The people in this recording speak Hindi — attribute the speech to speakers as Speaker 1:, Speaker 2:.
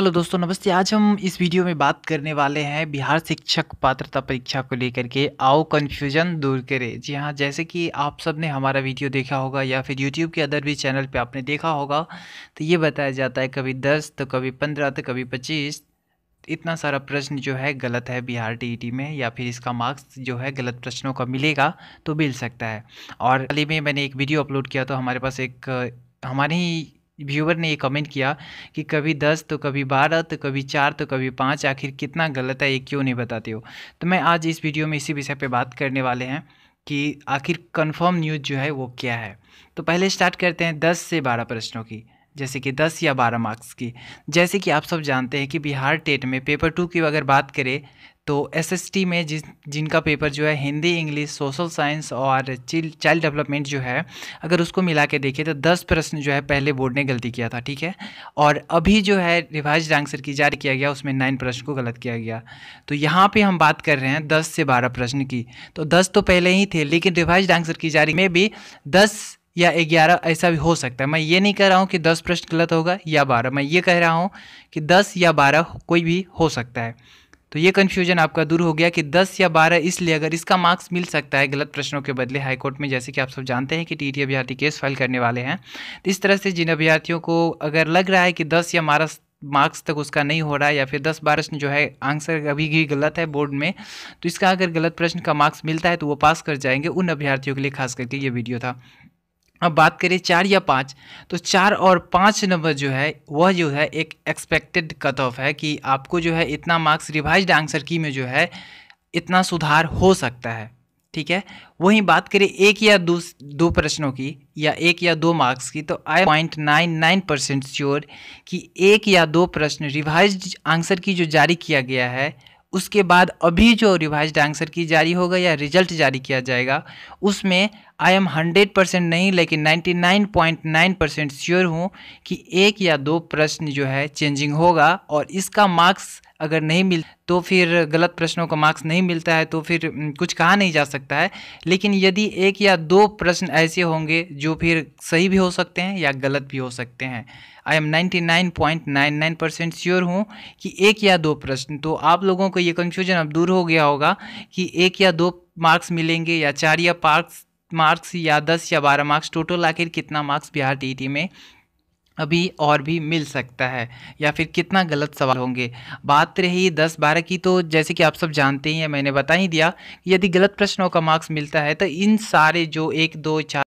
Speaker 1: हेलो दोस्तों नमस्ते आज हम इस वीडियो में बात करने वाले हैं बिहार शिक्षक पात्रता परीक्षा को लेकर के आओ कन्फ्यूजन दूर करें जी हाँ जैसे कि आप सब ने हमारा वीडियो देखा होगा या फिर यूट्यूब के अदर भी चैनल पे आपने देखा होगा तो ये बताया जाता है कभी दस तो कभी पंद्रह तो कभी पच्चीस इतना सारा प्रश्न जो है गलत है बिहार टीईटी में या फिर इसका मार्क्स जो है गलत प्रश्नों का मिलेगा तो मिल सकता है और हाल ही में मैंने एक वीडियो अपलोड किया तो हमारे पास एक हमारे ही व्यूवर ने ये कमेंट किया कि कभी दस तो कभी बारह तो कभी चार तो कभी पाँच आखिर कितना गलत है ये क्यों नहीं बताते हो तो मैं आज इस वीडियो में इसी विषय पर बात करने वाले हैं कि आखिर कन्फर्म न्यूज़ जो है वो क्या है तो पहले स्टार्ट करते हैं दस से बारह प्रश्नों की जैसे कि दस या बारह मार्क्स की जैसे कि आप सब जानते हैं कि बिहार टेट में पेपर टू की अगर बात करें तो एसएसटी में जिस जिनका पेपर जो है हिंदी इंग्लिश सोशल साइंस और चाइल्ड डेवलपमेंट जो है अगर उसको मिला के देखें तो दस प्रश्न जो है पहले बोर्ड ने गलती किया था ठीक है और अभी जो है रिवाइज आंसर की जारी किया गया उसमें नाइन प्रश्न को गलत किया गया तो यहाँ पर हम बात कर रहे हैं दस से बारह प्रश्न की तो दस तो पहले ही थे लेकिन रिवाइज आंसर की जारी में भी दस या ग्यारह ऐसा भी हो सकता है मैं ये नहीं कह रहा हूँ कि दस प्रश्न गलत होगा या बारह मैं ये कह रहा हूँ कि दस या बारह कोई भी हो सकता है तो ये कन्फ्यूजन आपका दूर हो गया कि 10 या 12 इसलिए अगर इसका मार्क्स मिल सकता है गलत प्रश्नों के बदले हाईकोर्ट में जैसे कि आप सब जानते हैं कि टी टी अभ्यर्थी केस फाइल करने वाले हैं तो इस तरह से जिन अभ्यर्थियों को अगर लग रहा है कि दस या बारह मार्क्स तक उसका नहीं हो रहा है या फिर दस बारह जो है आंसर अभी भी गलत है बोर्ड में तो इसका अगर गलत प्रश्न का मार्क्स मिलता है तो वो पास कर जाएंगे उन अभ्यर्थियों के लिए खास करके ये वीडियो था अब बात करें चार या पाँच तो चार और पाँच नंबर जो है वह जो है एक एक्सपेक्टेड कट ऑफ है कि आपको जो है इतना मार्क्स रिवाइज आंसर की में जो है इतना सुधार हो सकता है ठीक है वहीं बात करें एक या दो दो प्रश्नों की या एक या दो मार्क्स की तो I point nine nine percent sure कि एक या दो प्रश्न रिवाइज आंसर की जो जारी किया गया है उसके बाद अभी जो रिवाइज आंसर की जारी होगा या रिजल्ट जारी किया जाएगा उसमें आई एम हंड्रेड परसेंट नहीं लेकिन ninety nine point nine percent sure हूँ कि एक या दो प्रश्न जो है चेंजिंग होगा और इसका मार्क्स अगर नहीं मिल तो फिर गलत प्रश्नों का मार्क्स नहीं मिलता है तो फिर कुछ कहा नहीं जा सकता है लेकिन यदि एक या दो प्रश्न ऐसे होंगे जो फिर सही भी हो सकते हैं या गलत भी हो सकते हैं आई एम 99.99 परसेंट श्योर हूँ कि एक या दो प्रश्न तो आप लोगों को ये कन्फ्यूजन अब दूर हो गया होगा कि एक या दो मार्क्स मिलेंगे या चार या पार्क्स मार्क्स या दस या बारह मार्क्स टोटल आखिर कितना मार्क्स बिहार टी e में अभी और भी मिल सकता है या फिर कितना गलत सवाल होंगे बात रही दस बारह की तो जैसे कि आप सब जानते ही हैं मैंने बता ही दिया यदि गलत प्रश्नों का मार्क्स मिलता है तो इन सारे जो एक दो चार